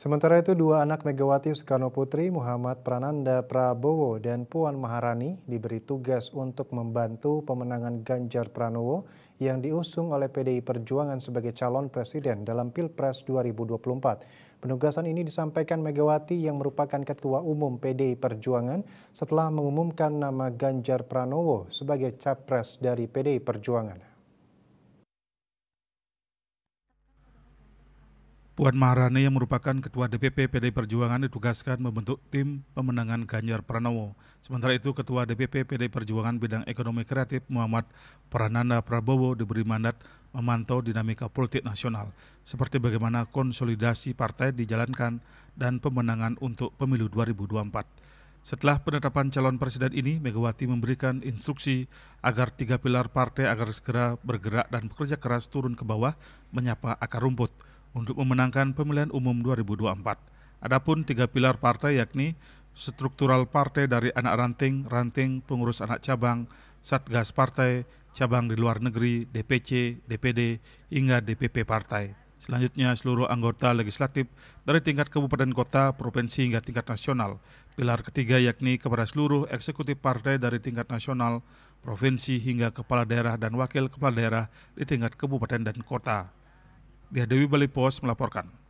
Sementara itu, dua anak Megawati Soekarno Putri, Muhammad Prananda Prabowo dan Puan Maharani diberi tugas untuk membantu pemenangan Ganjar Pranowo yang diusung oleh PDI Perjuangan sebagai calon presiden dalam Pilpres 2024. Penugasan ini disampaikan Megawati yang merupakan Ketua Umum PDI Perjuangan setelah mengumumkan nama Ganjar Pranowo sebagai capres dari PDI Perjuangan. Puan Maharani yang merupakan Ketua DPP PDI Perjuangan ditugaskan membentuk tim pemenangan Ganjar Pranowo. Sementara itu Ketua DPP PDI Perjuangan Bidang Ekonomi Kreatif Muhammad Prananda Prabowo diberi mandat memantau dinamika politik nasional, seperti bagaimana konsolidasi partai dijalankan dan pemenangan untuk pemilu 2024. Setelah penetapan calon presiden ini, Megawati memberikan instruksi agar tiga pilar partai agar segera bergerak dan bekerja keras turun ke bawah menyapa akar rumput untuk memenangkan pemilihan umum 2024. Adapun tiga pilar partai yakni struktural partai dari anak ranting, ranting pengurus anak cabang, satgas partai, cabang di luar negeri, DPC, DPD, hingga DPP partai. Selanjutnya seluruh anggota legislatif dari tingkat kabupaten kota, provinsi hingga tingkat nasional. Pilar ketiga yakni kepada seluruh eksekutif partai dari tingkat nasional, provinsi hingga kepala daerah dan wakil kepala daerah di tingkat kabupaten dan kota. Ya, Dewi Balai Pos melaporkan.